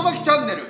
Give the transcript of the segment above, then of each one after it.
外崎チャンネル。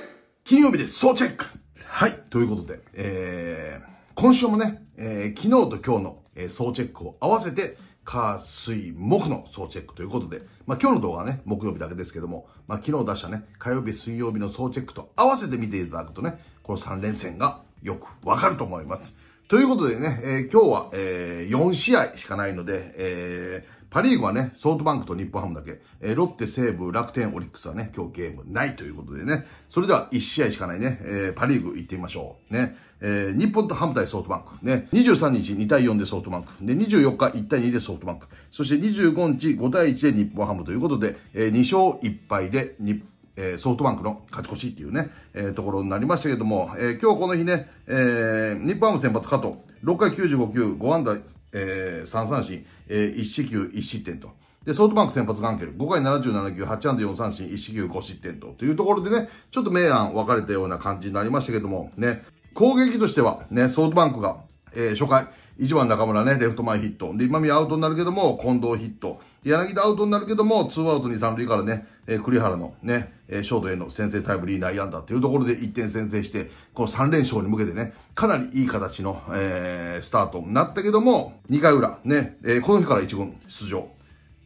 金曜日です。総チェック。はい。ということで、えー、今週もね、えー、昨日と今日の、えー、総チェックを合わせて、火、水、木の総チェックということで、まあ今日の動画はね、木曜日だけですけども、まあ昨日出したね、火曜日、水曜日の総チェックと合わせて見ていただくとね、この3連戦がよくわかると思います。ということでね、えー、今日は、えー、4試合しかないので、えー、パリーグはね、ソフトバンクと日本ハムだけ、えー、ロッテ、西武、楽天、オリックスはね、今日ゲームないということでね、それでは1試合しかないね、えー、パリーグ行ってみましょう。ね、えー、日本とハム対ソフトバンク。ね、23日2対4でソフトバンク。で、24日1対2でソフトバンク。そして25日5対1で日本ハムということで、えー、2勝1敗で日えソフトバンクの勝ち越しっていうね、えー、ところになりましたけども、えー、今日この日ね、えー、日本ハム先発加藤、6回95球、5安打えー、3三振、えー、1四球1失点と。で、ソフトバンク先発ガンケル、5回77球、8ンド4三振、1四球5失点と。というところでね、ちょっと明暗分かれたような感じになりましたけども、ね、攻撃としては、ね、ソフトバンクが、えー、初回、1番中村ね、レフト前ヒット。で、今見アウトになるけども、近藤ヒット。柳田アウトになるけども、2アウト2、3塁からね、えー、栗原のね、えー、ショートへの先制タイムリー内野安打というところで1点先制して、この3連勝に向けてね、かなりいい形の、えー、スタートになったけども、2回裏、ね、えー、この日から1軍出場。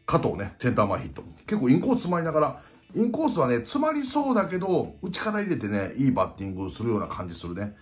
加藤ね、センター前ヒット。結構インコース詰まりながら、インコースはね、詰まりそうだけど、内から入れてね、いいバッティングするような感じするね。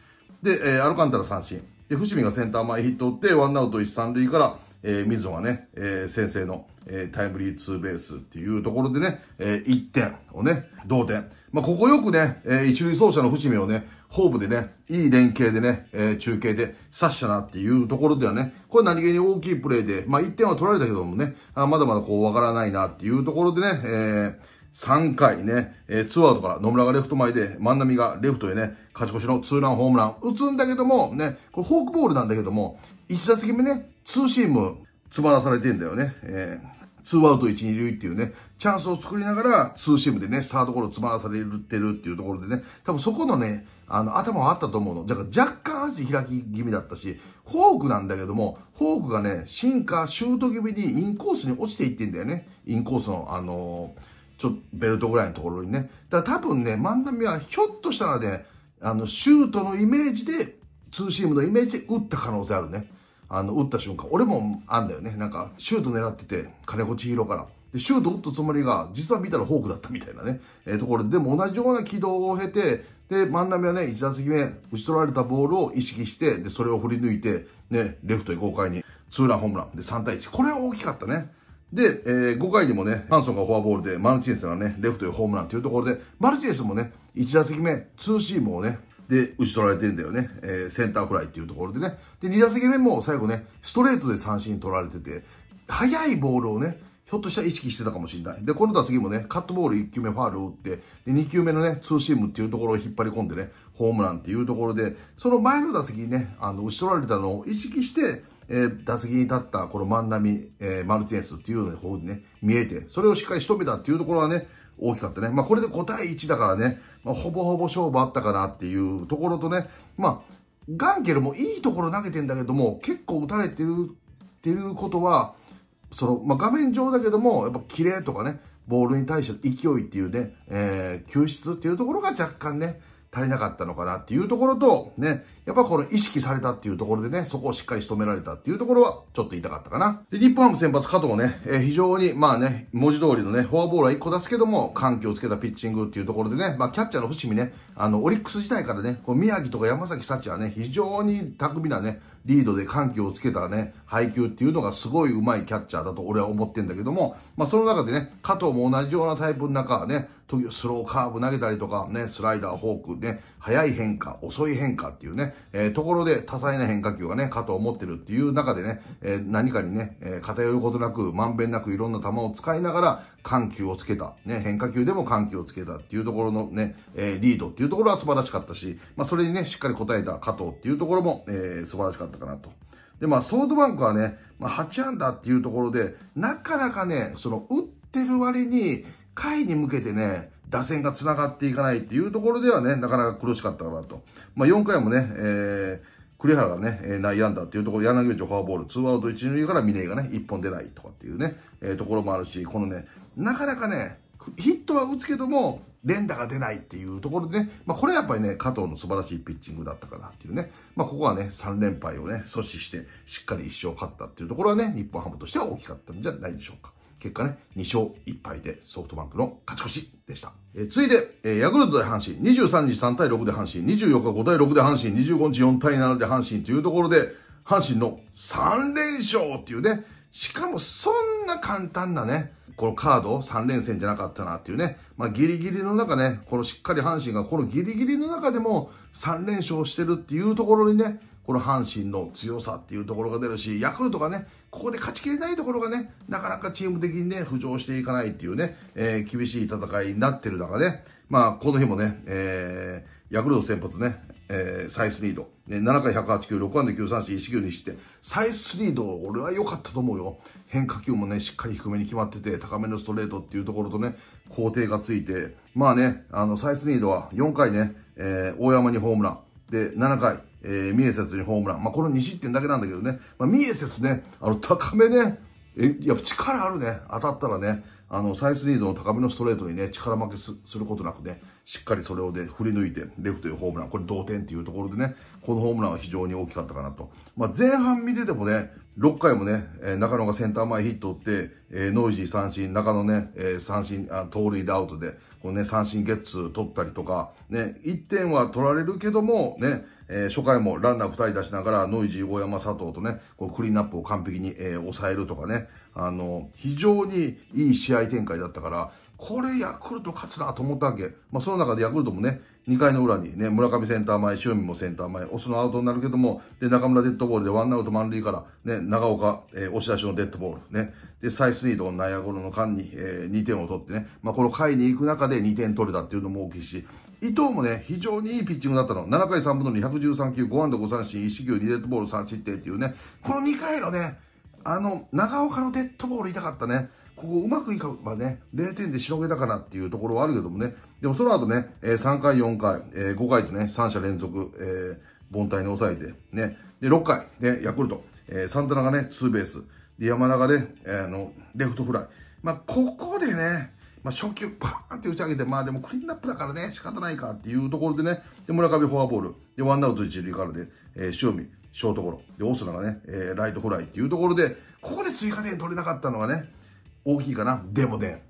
で、えー、アルカンタラ三振。で、伏見がセンター前ヒット打って、ワンアウト一三塁から、えー、水野がね、えー、先生の、えー、タイムリーツーベースっていうところでね、えー、1点をね、同点。まあ、ここよくね、えー、一塁走者の伏見をね、ホームでね、いい連携でね、えー、中継で刺したなっていうところではね、これ何気に大きいプレーで、まあ、1点は取られたけどもね、あまだまだこう、わからないなっていうところでね、えー、3回ね、えー、ツーアウトから野村がレフト前で、万波がレフトへね、勝ち越しのツーランホームラン打つんだけども、ね、これフォークボールなんだけども、1打席目ね、ツーシーム詰まらされてんだよね。えー、ツーアウト一二塁っていうね、チャンスを作りながら、ツーシームでね、サードゴロ詰まらされてるっていうところでね、多分そこのね、あの、頭はあったと思うの。だから若干足開き気味だったし、フォークなんだけども、フォークがね、進化、シュート気味にインコースに落ちていってんだよね。インコースの、あのー、ちょっとベルトぐらいのところにね。だから多分ね、万波はひょっとしたらね、あの、シュートのイメージで、ツーシームのイメージで打った可能性あるね。あの、打った瞬間、俺もあんだよね。なんか、シュート狙ってて、金子千尋から。で、シュート打ったつもりが、実は見たらフォークだったみたいなね、えー、ところで、でも同じような軌道を経て、で、万波はね、1打席目、打ち取られたボールを意識して、で、それを振り抜いて、ね、レフトへ豪快に、ツーランホームラン。で、3対1。これは大きかったね。で、えー、5回にもね、ハンソンがフォアボールで、マルチネスがね、レフトへホームランというところで、マルチネスもね、1打席目、ツーシームをね、で、打ち取られてんだよね。えー、センターフライっていうところでね。で、2打席目も最後ね、ストレートで三振取られてて、速いボールをね、ひょっとしたら意識してたかもしれない。で、この打席もね、カットボール1球目ファールを打って、で、2球目のね、ツーシームっていうところを引っ張り込んでね、ホームランっていうところで、その前の打席にね、あの、打ち取られたのを意識して、えー、打席に立ったこの万波、えー、マルティネスっていう方にね、見えて、それをしっかり仕留めたっていうところはね、大きかったね。まあ、これで5対1だからね、まあ、ほぼほぼ勝負あったかなっていうところとね、まあ、ガンケルもいいところ投げてんだけども、結構打たれてる、っていうことは、その、まあ、画面上だけども、やっぱ綺麗とかね、ボールに対して勢いっていうね、えー、救出っていうところが若干ね、足りなかったのかなっていうところと、ね、やっぱこの意識されたっていうところでね、そこをしっかり仕留められたっていうところは、ちょっと言いたかったかな。で、日本ハム先発加藤もね、えー、非常に、まあね、文字通りのね、フォアボールは1個出すけども、緩急をつけたピッチングっていうところでね、まあキャッチャーの伏見ね、あの、オリックス時代からね、こう宮城とか山崎幸はね、非常に巧みなね、リードで緩急をつけたね、配球っていうのがすごい上手いキャッチャーだと俺は思ってんだけども、まあその中でね、加藤も同じようなタイプの中ね、スローカーブ投げたりとか、ね、スライダー、フォーク、ね、速い変化、遅い変化っていうね、えー、ところで多彩な変化球がね、肩を持ってるっていう中でね、えー、何かにね、えー、偏ることなく、まんべんなくいろんな球を使いながら、緩急をつけた、ね、変化球でも緩急をつけたっていうところのね、えー、リードっていうところは素晴らしかったし、まあ、それにね、しっかり応えた加藤っていうところも、えー、素晴らしかったかなと。で、まあ、ソードバンクはね、まあ、8アンダーっていうところで、なかなかね、その、打ってる割に、下位に向けてね、打線が繋がっていかないっていうところではね、なかなか苦しかったかなと。まあ、4回もね、えー、栗原がね、えー、内野安打っていうところ、柳町フォアボール、ツーアウト一塁から峰がね、一本出ないとかっていうね、えー、ところもあるし、このね、なかなかね、ヒットは打つけども、連打が出ないっていうところでね、まあ、これはやっぱりね、加藤の素晴らしいピッチングだったかなっていうね、まあ、ここはね、3連敗をね、阻止して、しっかり一勝勝ったっていうところはね、日本ハムとしては大きかったんじゃないでしょうか。結果ね、2勝1敗でソフトバンクの勝ち越しでした。えー、いで、えー、ヤクルトで阪神、23日3対6で阪神、24日5対6で阪神、25日4対7で阪神というところで、阪神の3連勝っていうね、しかもそんな簡単なね、このカード3連戦じゃなかったなっていうね、まあギリギリの中ね、このしっかり阪神がこのギリギリの中でも3連勝してるっていうところにね、この阪神の強さっていうところが出るし、ヤクルトがね、ここで勝ちきれないところがね、なかなかチーム的にね、浮上していかないっていうね、えー、厳しい戦いになってる中で、まあ、この日もね、えー、ヤクルト先発ね、えー、サイスリード。ね、7回108球、6安で9三振、1球にして、サイスリード、俺は良かったと思うよ。変化球もね、しっかり低めに決まってて、高めのストレートっていうところとね、工程がついて、まあね、あの、サイスリードは4回ね、えー、大山にホームラン。で、7回、えー、ミエセスにホームラン。まあ、この2失点だけなんだけどね。まあ、ミエセスね、あの、高めね、え、やっぱ力あるね。当たったらね、あの、サイスリードの高めのストレートにね、力負けすることなくね、しっかりそれをね、振り抜いて、レフトへホームラン、これ同点っていうところでね、このホームランは非常に大きかったかなと。まあ、前半見ててもね、6回もね、中野がセンター前ヒット打って、ノイジー三振、中野ね、三振、盗塁でアウトで、このね、三振ゲッツー取ったりとか、ね、1点は取られるけども、ね、初回もランナー2人出しながら、ノイジー、大山、佐藤とね、こうクリーンアップを完璧に、抑えるとかね、あの、非常にいい試合展開だったから、これヤクルト勝つなと思ったわけ。まあ、その中でヤクルトもね、2回の裏にね、村上センター前、塩見もセンター前、オスのアウトになるけども、で、中村デッドボールでワンアウト満塁から、ね、長岡、えー、押し出しのデッドボール、ね、で、サイスニードの内野ゴロの間に、えー、2点を取ってね、まあ、この回に行く中で2点取れたっていうのも大きいし、伊藤もね、非常にいいピッチングだったの。7回3分の2、113球、5安打5三振、1球2デッドボール3失点っていうね、この2回のね、あの、長岡のデッドボール痛かったね。ここうまくいかばね、0点でしのげたかなっていうところはあるけどもね、でもその後ね、3回、4回、5回とね、3者連続、え凡退に抑えて、ね、で、6回、ね、ヤクルト、えサンタナがね、ツーベース、で、山中で、えー、あの、レフトフライ。まあ、ここでね、まあ、初球パーンって打ち上げて、まあでもクリーンナップだからね、仕方ないかっていうところでね、で、村上フォアボール、で、ワンアウト一塁からで、えー、塩見、ショートゴロ、で、オスナがね、えー、ライトフライっていうところで、ここで追加点取れなかったのがね、大きいかな。でもね、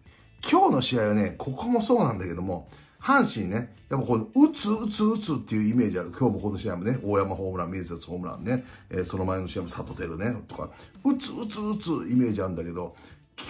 今日の試合はね、ここもそうなんだけども、阪神ね、やっぱこの、打つ、打つ、打つっていうイメージある。今日もこの試合もね、大山ホームラン、明治ホームランね、えー、その前の試合もサトテルね、とか、打つ、打つ、打つイメージあるんだけど、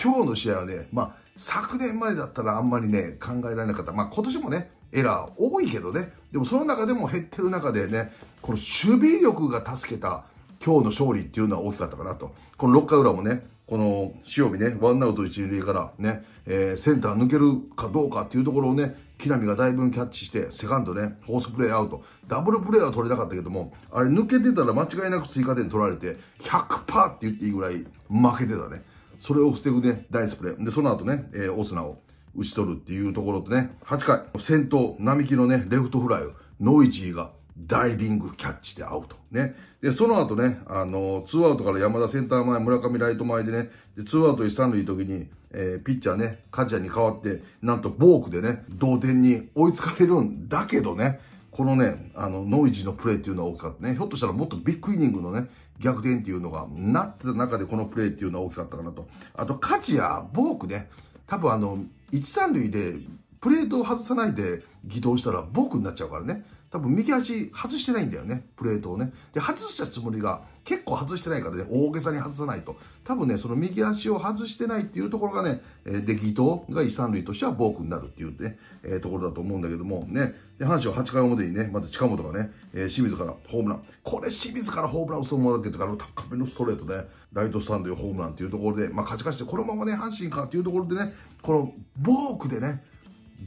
今日の試合はね、まあ、昨年までだったらあんまりね、考えられなかった。まあ、今年もね、エラー多いけどね、でもその中でも減ってる中でね、この守備力が助けた今日の勝利っていうのは大きかったかなと。この6回裏もね、この塩見ね、ワンアウト一塁からね、えー、センター抜けるかどうかっていうところをね、木浪がだいぶキャッチして、セカンドね、フォースプレーアウト。ダブルプレーは取れなかったけども、あれ抜けてたら間違いなく追加点取られて、100%って言っていいぐらい負けてたね。それを防ぐね、ダイスプレー。で、その後ね、えー、オスナを打ち取るっていうところとね、8回、先頭、並木のね、レフトフライを、ノイジーがダイビングキャッチでアウト。ね。で、その後ね、あの、ツーアウトから山田センター前、村上ライト前でね、で、ツーアウト一三塁の時に、えー、ピッチャーね、カジャに代わって、なんとボークでね、同点に追いつかれるんだけどね、このね、あの、ノイジーのプレーっていうのは大きかったね。ひょっとしたらもっとビッグイニングのね、逆転っていうのがなってた中でこのプレーっていうのは大きかったかなと。あと、カジやボークね、多分あの、一三塁でプレートを外さないで起動したらボークになっちゃうからね。多分右足外してないんだよね、プレートをね。で、外したつもりが結構外してないからね、大げさに外さないと。多分ね、その右足を外してないっていうところがね、えー、で、ギが一三塁としてはボークになるっていうね、えー、ところだと思うんだけども、ね。で、神は8回表にね、まず近本がね、えー、清水からホームラン。これ清水からホームランをそのままだけど、の高めのストレートね、ライトスタンドでホームランっていうところで、まあ、勝ち勝ちで、このままね、阪神かっていうところでね、このボークでね、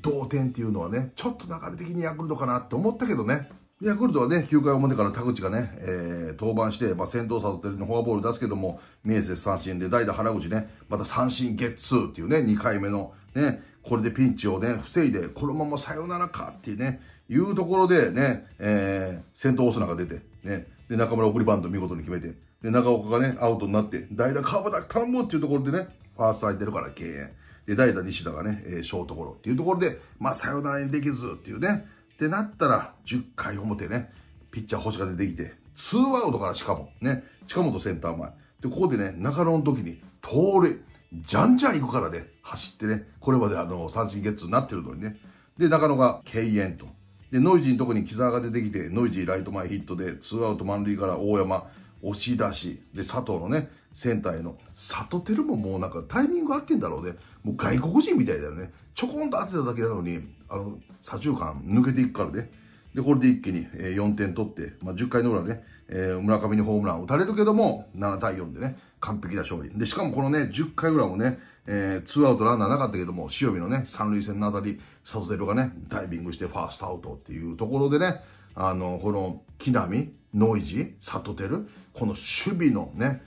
同点っていうのはね、ちょっと流れ的にヤクルトかなって思ったけどね、ヤクルトはね、9回表から田口がね、えー、登板して、まあ、先頭悟ってるのフォアボール出すけども、明節三振で、代打原口ね、また三振ゲッツーっていうね、2回目のね、これでピンチをね、防いで、このままさよならかっていうね、いうところでね、えー、先頭オスナが出て、ね、で、中村送りバント見事に決めて、で、中岡がね、アウトになって、代打川端頼むっていうところでね、ファースト空いてるから敬遠。で、代打西田がね、えー、ショートゴロっていうところで、まあ、サヨナラにできずっていうね。ってなったら、10回表ね、ピッチャー星が出てきて、ツーアウトからしかも、ね、近本センター前。で、ここでね、中野の時に、盗塁、じゃんじゃん行くからね、走ってね、これまであの、三振ゲッツーになってるのにね。で、中野が敬遠と。で、ノイジーのとこに木沢が出てきて、ノイジーライト前ヒットで、ツーアウト満塁から大山、押し出し、で、佐藤のね、センターへの、佐藤輝ももうなんかタイミング合ってんだろうね。もう外国人みたいだよね。ちょこんと当てただけなのに、あの、左中間抜けていくからね。で、これで一気に4点取って、まあ、10回の裏ね、えー、村上にホームラン打たれるけども、7対4でね、完璧な勝利。で、しかもこのね、10回裏もね、えー、ツーアウトランナーなかったけども、塩見のね、三塁線のあたり、サトテルがね、ダイビングしてファーストアウトっていうところでね、あの、この、木並、ノイジ、サトテル、この守備のね、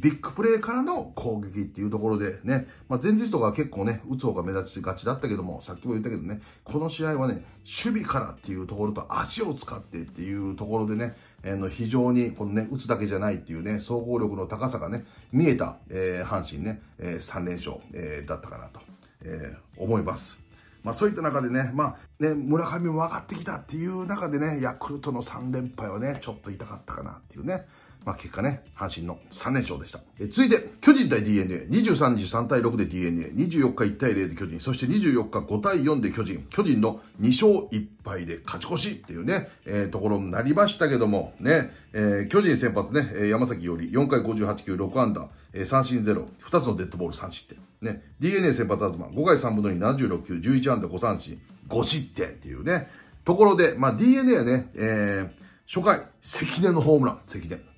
ビッグプレーからの攻撃っていうところでね、まあ、前日とか結構ね、打つ方が目立ちがちだったけども、さっきも言ったけどね、この試合はね、守備からっていうところと足を使ってっていうところでね、えの非常にこのね、打つだけじゃないっていうね、総合力の高さがね、見えた、えー、阪神ね、えー、3連勝、えー、だったかなと、えー、思います。まあそういった中でね、まあね、村上も上がってきたっていう中でね、ヤクルトの3連敗はね、ちょっと痛かったかなっていうね、まあ、結果ね、阪神の3連勝でした。え続いて、巨人対 DNA、23時3対6で DNA、24日1対0で巨人、そして24日5対4で巨人、巨人の2勝1敗で勝ち越しっていうね、えー、ところになりましたけども、ね、えー、巨人先発ね、山崎より4回58球6安打、えー、三振0、2つのデッドボール3失点。ね、DNA 先発東、5回3分の2、76球、11安打5三振、5失点っていうね、ところで、まあ、DNA はね、えー、初回、関根のホームラン、関根。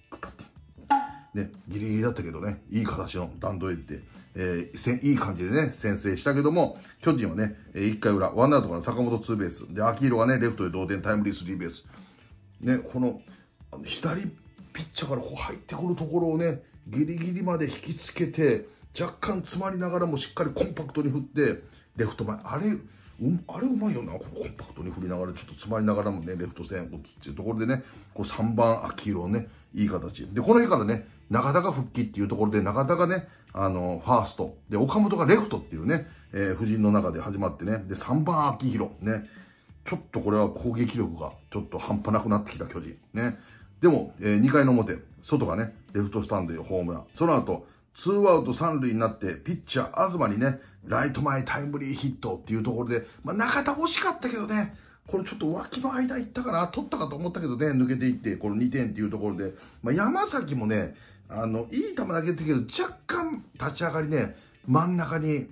ね、ギリギリだったけどね、いい形の段取りで、えー、いい感じでね、先制したけども、巨人はね、え1回裏、ワンアウトから坂本ツーベース、で、秋広がね、レフトで同点タイムリースリーベース。ね、この、左ピッチャーからこう入ってくるところをね、ギリギリまで引きつけて、若干詰まりながらもしっかりコンパクトに振って、レフト前、あれ、うん、あれうまいよな、このコンパクトに振りながら、ちょっと詰まりながらもね、レフト線を打つっていうところでね、こう3番、秋色をね、いい形。で、この日からね、中田が復帰っていうところで、中田がね、あの、ファースト。で、岡本がレフトっていうね、えー、夫人の中で始まってね。で、3番秋広。ね。ちょっとこれは攻撃力がちょっと半端なくなってきた巨人。ね。でも、えー、2回の表、外がね、レフトスタンドでホームラン。その後、ツーアウト三塁になって、ピッチャー、東にね、ライト前タイムリーヒットっていうところで、まあ、中田惜しかったけどね、これちょっと脇の間行ったから、取ったかと思ったけどね、抜けていって、この2点っていうところで、まあ、山崎もね、あの、いい球投ってるけど、若干立ち上がりね、真ん中に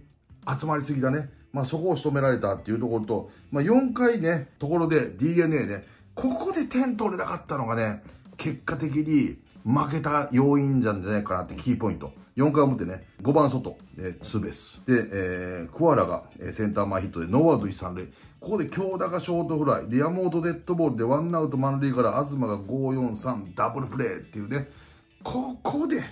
集まりすぎだね。まあ、そこを仕留められたっていうところと、まあ、4回ね、ところで DNA ね、ここで点取れなかったのがね、結果的に負けた要因じゃないかなってキーポイント。4回表ね、5番外、えー、ツーベース。で、えー、クアラが、えー、センター前ヒットでノーアウト一三塁。ここで京田がショートフライ、で、山本デッドボールでワンアウト満塁から東が5、4、3、ダブルプレーっていうね、ここで、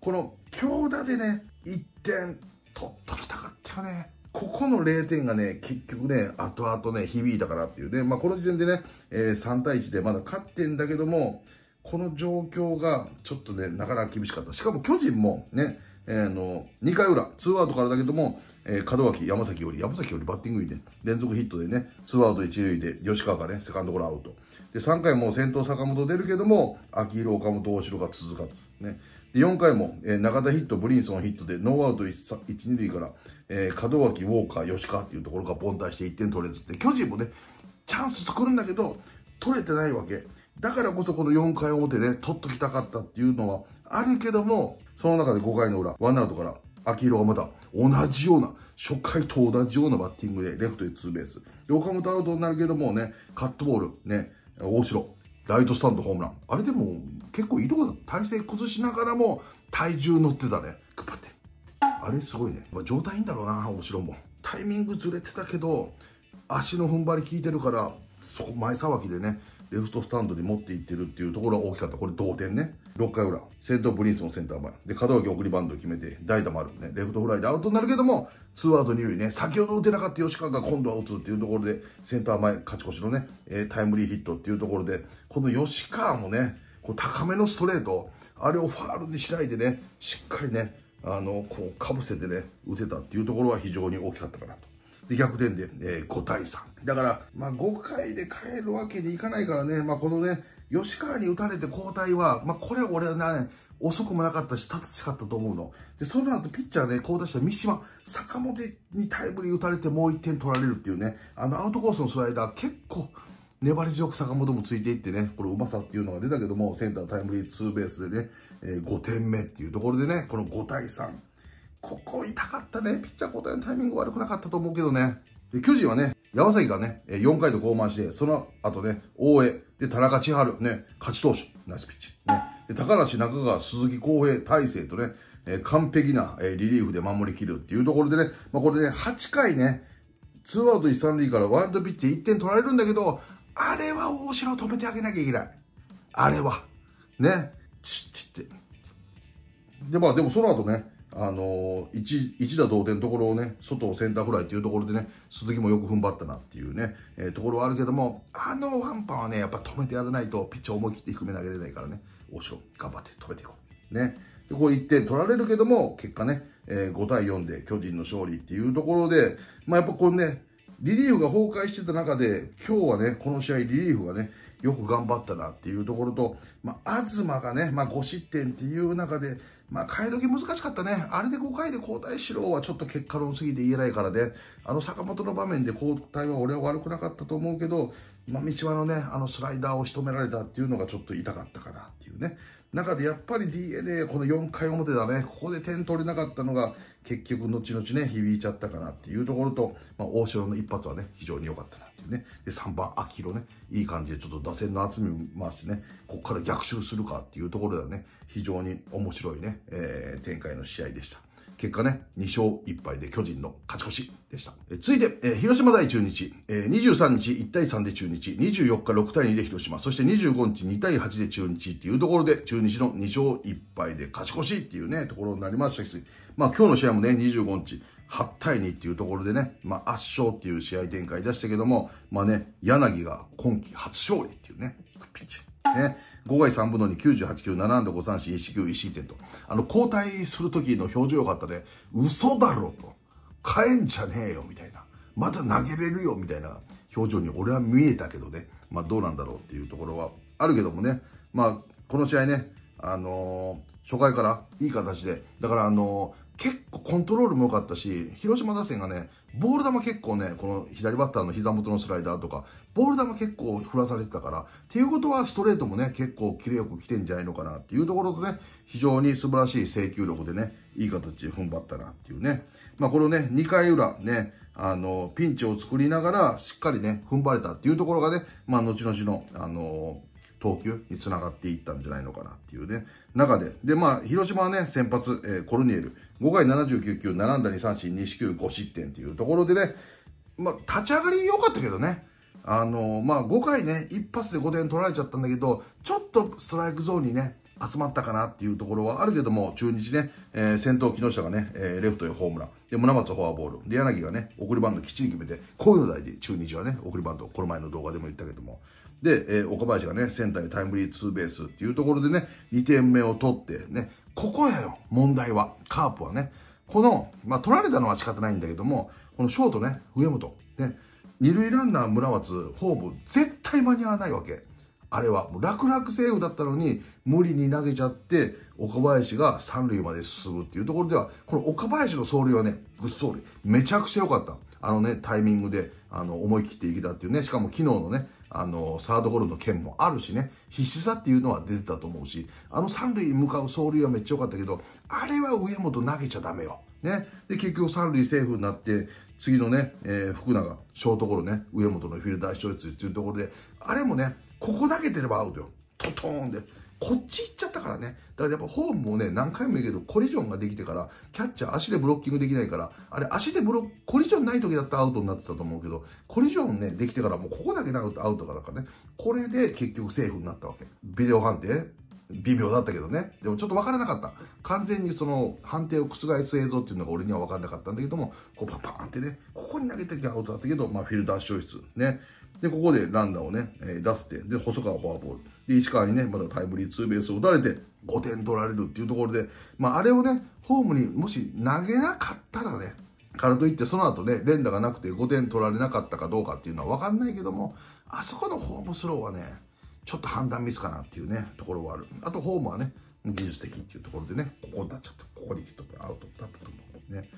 この強打でね、1点取っときたかったよね。ここの0点がね、結局ね、後々ね、響いたからっていうね。まあ、この時点でね、えー、3対1でまだ勝ってんだけども、この状況がちょっとね、なかなか厳しかった。しかも巨人もね、えー、の、2回裏、2アウトからだけども、えー、門脇、山崎より、山崎よりバッティングいいね。連続ヒットでね、ツーアウト一塁で、吉川がね、セカンドゴロアウト。で、3回も先頭坂本出るけども、秋広、岡本、大城が続かず。ね。で、4回も、えー、中田ヒット、ブリンソンヒットで、ノーアウト一、二塁から、えー、門脇、ウォーカー、吉川っていうところが凡退して1点取れずって、巨人もね、チャンス作るんだけど、取れてないわけ。だからこそこの4回表で、ね、取っときたかったっていうのはあるけども、その中で5回の裏、ワンアウトから秋広はまだ同じような、初回と同じようなバッティングで、レフトでツーベース。岡本アウトになるけどもね、カットボール、ね、大城、ライトスタンドホームラン。あれでも、結構いいとこだ。体勢崩しながらも、体重乗ってたね。くっぱって。あれすごいね。まあ、状態いいんだろうな、大城も。タイミングずれてたけど、足の踏ん張り効いてるから、そこ前さばきでね、レフトスタンドに持っていってるっていうところが大きかった。これ同点ね。6回裏、先頭ブリンスのセンター前。で、門脇送りバンド決めて、代打もあるレフトフライでアウトになるけども、ツーアウト二塁ね、先ほど打てなかった吉川が今度は打つっていうところで、センター前、勝ち越しのね、えー、タイムリーヒットっていうところで、この吉川もね、こう高めのストレート、あれをファールにしないでね、しっかりね、あの、こう、かぶせてね、打てたっていうところは非常に大きかったかなと。で、逆転で、えー、5対3。だから、まあ、5回で帰えるわけにいかないからね、まあ、このね、吉川に打たれて交代は、まあ、これ俺はね、遅くもなかったし、正しかったと思うの。で、その後ピッチャーね、交代した三島、坂本にタイムリー打たれてもう1点取られるっていうね、あのアウトコースのスライダー結構、粘り強く坂本もついていってね、これうまさっていうのが出たけども、センタータイムリーツーベースでね、えー、5点目っていうところでね、この5対3。ここ痛かったね。ピッチャー交代のタイミング悪くなかったと思うけどね。で、巨人はね、山崎がね、4回と降板して、その後ね、大江、で、田中千春、ね、勝ち投手、ナイスピッチ、ね、で、高梨中川、鈴木康平、大勢とね、え完璧な、えリリーフで守りきるっていうところでね、まあ、これね、8回ね、ツーアウト1、3塁からワイルドピッチ1点取られるんだけど、あれは大城止めてあげなきゃいけない。あれは。ね。チッチッて。で、まあでもその後ね、あの1打同点のところをね、外をセンターフライっていうところでね、鈴木もよく踏ん張ったなっていうね、えー、ところはあるけども、あのワンパンはね、やっぱ止めてやらないと、ピッチャー思い切って低め投げれないからね、大城、頑張って止めていこう。ね。で、こう1点取られるけども、結果ね、えー、5対4で巨人の勝利っていうところで、まあやっぱこのね、リリーフが崩壊してた中で、今日はね、この試合リリーフがね、よく頑張ったなっていうところと、まあ、東がね、まあ、5失点っていう中で、まあ、替え時難しかったね。あれで5回で交代しろはちょっと結果論すぎて言えないからね。あの坂本の場面で交代は俺は悪くなかったと思うけど、まあ、道場のね、あのスライダーを仕留められたっていうのがちょっと痛かったかなっていうね。中でやっぱり DNA、この4回表だね。ここで点取れなかったのが結局後々ね、響いちゃったかなっていうところと、まあ、大城の一発はね、非常に良かったなっていうね。で、3番、秋広ね、いい感じでちょっと打線の厚みを回してね、ここから逆襲するかっていうところだよね。非常に面白いね、えー、展開の試合でした。結果ね、2勝1敗で巨人の勝ち越しでした。え続いて、えー、広島大中日、えー、23日1対3で中日、24日6対2で広島、そして25日2対8で中日っていうところで、中日の2勝1敗で勝ち越しっていうね、ところになりましたし、まあ今日の試合もね、25日、8対2っていうところでね、まあ圧勝っていう試合展開でしたけども、まあね、柳が今季初勝利っていうね、ピンチ。ね、5回3分の2、98球、7安打5三振、1球、1失点と。あの、交代する時の表情良かったね。嘘だろと。変えんじゃねえよ、みたいな。また投げれるよ、みたいな表情に俺は見えたけどね。まあ、どうなんだろうっていうところはあるけどもね。まあ、この試合ね、あのー、初回からいい形で、だからあのー、結構コントロールも良かったし、広島打線がね、ボール球結構ね、この左バッターの膝元のスライダーとか、ボール球結構振らされてたから、っていうことはストレートもね、結構キレよく来てんじゃないのかなっていうところとね、非常に素晴らしい制球力でね、いい形で踏ん張ったなっていうね。まあこのね、2回裏ね、あの、ピンチを作りながら、しっかりね、踏ん張れたっていうところがね、まあ後々の、あの、投球につながっていったんじゃないのかなっていうね、中で。で、まあ、広島はね、先発、えー、コルニエル、5回79球、7打2三振、2四球5失点っていうところでね、まあ、立ち上がり良かったけどね、あのー、まあ、5回ね、一発で5点取られちゃったんだけど、ちょっとストライクゾーンにね、集まったかなっていうところはあるけども、中日ね、えー、先頭木下がね、えー、レフトへホームラン。で、村松フォアボール。で、柳がね、送りバントきっちり決めて、こういうの大事。中日はね、送りバント。この前の動画でも言ったけども。で、えー、岡林がね、センターでタイムリーツーベースっていうところでね、2点目を取ってね、ここやよ、問題は。カープはね。この、まあ、取られたのは仕方ないんだけども、このショートね、上本。ね、二塁ランナー村松、ホーム、絶対間に合わないわけ。あれは、楽々セーフだったのに、無理に投げちゃって、岡林が三塁まで進むっていうところでは、この岡林の走塁はね、ぐっ走塁、めちゃくちゃ良かった。あのね、タイミングで、あの、思い切っていけたっていうね、しかも昨日のね、あの、サードゴロの件もあるしね、必死さっていうのは出てたと思うし、あの三塁に向かう走塁はめっちゃ良かったけど、あれは上本投げちゃダメよ。ね。で、結局三塁セーフになって、次のね、えー、福永、ショートゴロね、上本のフィルダー勝率っていうところで、あれもね、ここ投げてればアウトよ。トトーンで。こっち行っちゃったからね。だからやっぱホームもね、何回も言うけど、コリジョンができてから、キャッチャー足でブロッキングできないから、あれ足でブロッ、コリジョンない時だったらアウトになってたと思うけど、コリジョンね、できてからもうここだけなるとアウトからね。これで結局セーフになったわけ。ビデオ判定微妙だったけどね。でもちょっと分からなかった。完全にその判定を覆す映像っていうのが俺にはわからなかったんだけども、こうパパーンってね、ここに投げたきゃアウトだったけど、まあフィルダー消失。ね。で、ここでランダーをね、えー、出すって。で、細川フォアボール。で、石川にね、まだタイムリーツーベースを打たれて、5点取られるっていうところで、まあ、あれをね、ホームにもし投げなかったらね、からといってその後ね、連打がなくて5点取られなかったかどうかっていうのはわかんないけども、あそこのホームスローはね、ちょっと判断ミスかなっていうね、ところはある。あとホームはね、技術的っていうところでね、ここになっちゃった。ここに来たアウトだったと思うね。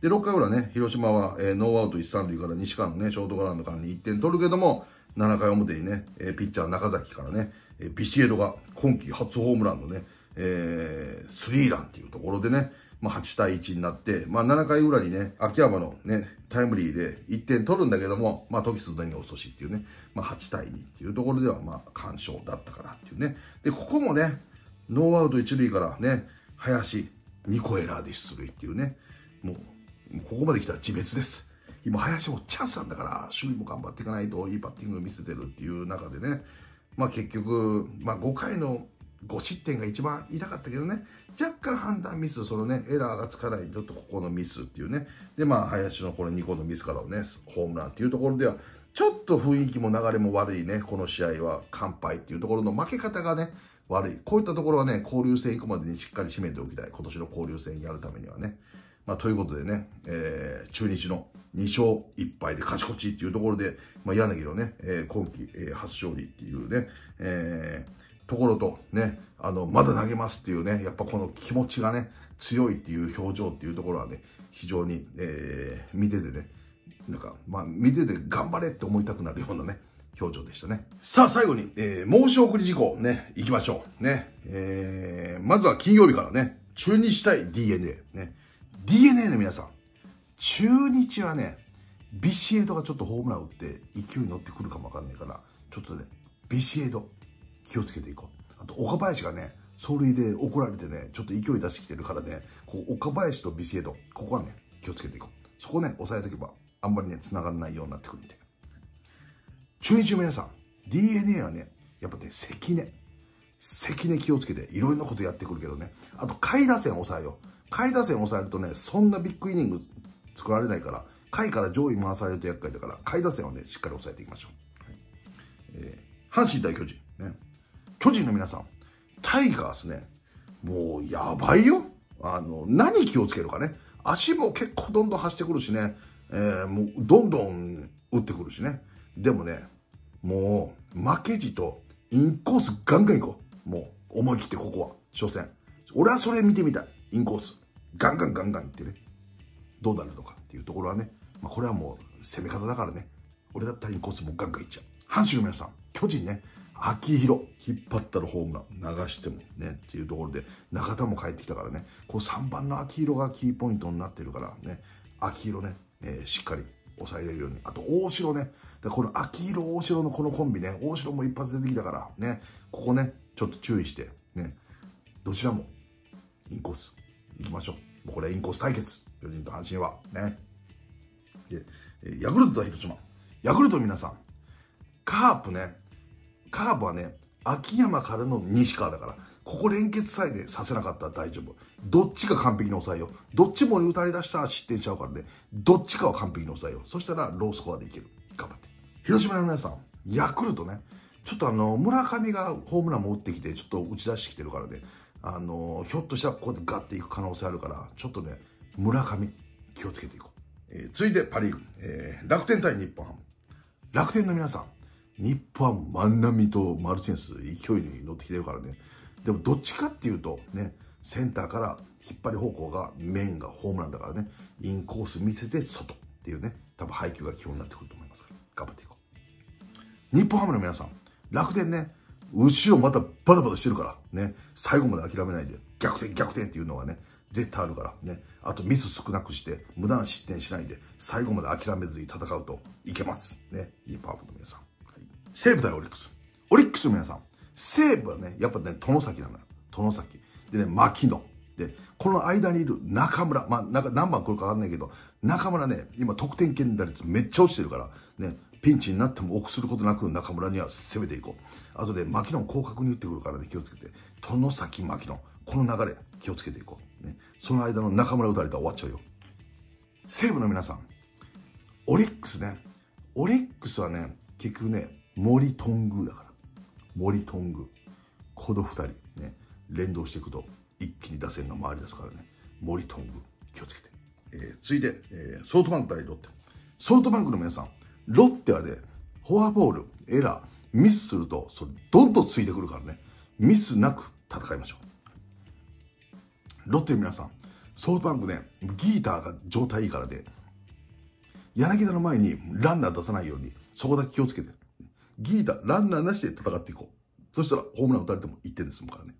で、6回裏ね、広島は、えー、ノーアウト1、3塁から西川のね、ショートガランの間に1点取るけども、7回表にね、えー、ピッチャー中崎からね、えビシエドが今季初ホームランのね、えー、スリーランっていうところでね、まあ、8対1になって、まあ、7回裏にね、秋山のね、タイムリーで1点取るんだけども、まあ、時すでに遅しっていうね、まあ、8対2っていうところでは、まあ、完勝だったかなっていうね。で、ここもね、ノーアウト1塁からね、林、2個エラーで出塁っていうね、もう、もうここまで来たら自滅です。今、林もチャンスなんだから、守備も頑張っていかないと、いいバッティングを見せてるっていう中でね、まあ結局、まあ5回の5失点が一番痛かったけどね、若干判断ミス、そのね、エラーがつかない、ちょっとここのミスっていうね。で、まあ、林のこれ2個のミスからのね、ホームランっていうところでは、ちょっと雰囲気も流れも悪いね、この試合は完敗っていうところの負け方がね、悪い。こういったところはね、交流戦行くまでにしっかり締めておきたい。今年の交流戦やるためにはね。まあ、ということでね、えー、中日の2勝1敗で勝ち越しっていうところで、まあ、柳のね、えー、今季、えー、初勝利っていうね、えー、ところとね、あの、まだ投げますっていうね、やっぱこの気持ちがね、強いっていう表情っていうところはね、非常に、えー、見ててね、なんか、まあ、見てて頑張れって思いたくなるようなね、表情でしたね。さあ、最後に、えー、申し送り事項ね、行きましょう。ね、えー、まずは金曜日からね、中日対 DNA ね、DNA の皆さん、中日はね、ビシエドがちょっとホームラン打って勢い乗ってくるかもわかんないから、ちょっとね、ビシエド、気をつけていこう。あと、岡林がね、走塁で怒られてね、ちょっと勢い出してきてるからね、こう、岡林とビシエド、ここはね、気をつけていこう。そこね、押さえとけば、あんまりね、繋がらないようになってくるんで。中日の皆さん、DNA はね、やっぱね、関根。関根気をつけて、いろんなことやってくるけどね。あと、下位打線抑えよう。下位打線を抑えるとね、そんなビッグイニング作られないから、下位から上位回されると厄介だから、下位打線はね、しっかり抑えていきましょう。はい、えー、阪神対巨人。ね。巨人の皆さん、タイガースね、もうやばいよ。あの、何気をつけるかね。足も結構どんどん走ってくるしね、えー、もうどんどん打ってくるしね。でもね、もう負けじとインコースガンガン行こう。もう思い切ってここは、初戦。俺はそれ見てみたい。インコース。ガンガンガンガンいってね、どうなるのかっていうところはね、まあ、これはもう攻め方だからね、俺だったらインコースもガンガンいっちゃう。阪神の皆さん、巨人ね、秋広、引っ張ったらホームラン、流してもね、っていうところで、中田も帰ってきたからね、こう3番の秋広がキーポイントになってるからね、秋広ね、えー、しっかり抑えれるように。あと、大城ね。この秋広、大城のこのコンビね。大城も一発出てきたから、ね。ここね、ちょっと注意して、ね。どちらも、インコース、行きましょう。もうこれインコース対決。巨人と阪神は。ね。で、ヤクルトと広島。ヤクルト皆さん。カープね。カープはね、秋山からの西川だから。ここ連結さえでさせなかったら大丈夫。どっちが完璧に抑えよう。どっちも打たれ出したら失点しちゃうからね。どっちかは完璧に抑えよう。そしたらロースコアでいける。頑張って。広島の皆さん、ヤクルトね。ちょっとあの、村上がホームランも打ってきて、ちょっと打ち出してきてるからね。あの、ひょっとしたらここでガッていく可能性あるから、ちょっとね、村上、気をつけていこう。えー、続いてパリーグ、えー、楽天対日本ハム。楽天の皆さん、日本ハム、万波とマルティンス勢いに乗ってきてるからね。でもどっちかっていうと、ね、センターから引っ張り方向が面がホームランだからね、インコース見せて外っていうね、多分配球が基本になってくると思いますから、頑張っていこう。日本ハムの皆さん、楽天ね、牛をまたバタバタしてるから、ね、最後まで諦めないで、逆転逆転っていうのはね、絶対あるから、ね、あとミス少なくして、無駄な失点しないで、最後まで諦めずに戦うといけます。ね、リパープの皆さん。はい、西武対オリックス。オリックスの皆さん、西武はね、やっぱね、殿崎なのよ。殿崎。でね、牧野。で、この間にいる中村。まあ、なんか何番来るかわかんないけど、中村ね、今得点圏打率めっちゃ落ちてるから、ね、ピンチになっても臆することなく中村には攻めていこう。あとで、マキノン広角に打ってくるからね、気をつけて。殿崎マキノン。この流れ、気をつけていこう。ね、その間の中村打たれたら終わっちゃうよ。西武の皆さん、オリックスね。オリックスはね、結局ね、森頓宮だから。森頓宮。この二人、ね、連動していくと、一気に打線が回り出すからね。森頓宮、気をつけて。えー、続いて、えー、ソフトバンク対ロッテ。ソフトバンクの皆さん、ロッテはね、フォアボール、エラー、ミスすると、それ、どんどんついてくるからね、ミスなく戦いましょう。ロッテの皆さん、ソフトバンクね、ギーターが状態いいからで、ね、柳田の前にランナー出さないように、そこだけ気をつけて、ギーター、ランナーなしで戦っていこう。そしたら、ホームラン打たれても1点で済むからね。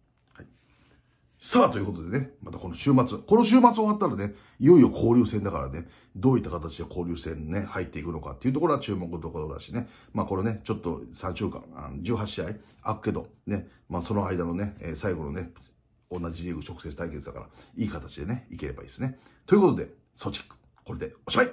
さあ、ということでね、またこの週末、この週末終わったらね、いよいよ交流戦だからね、どういった形で交流戦ね、入っていくのかっていうところは注目どころだしね、まあこれね、ちょっと3週間、あ18試合あっけど、ね、まあその間のね、え最後のね、同じリーグ直接対決だから、いい形でね、いければいいですね。ということで、ソチック、これでおしまい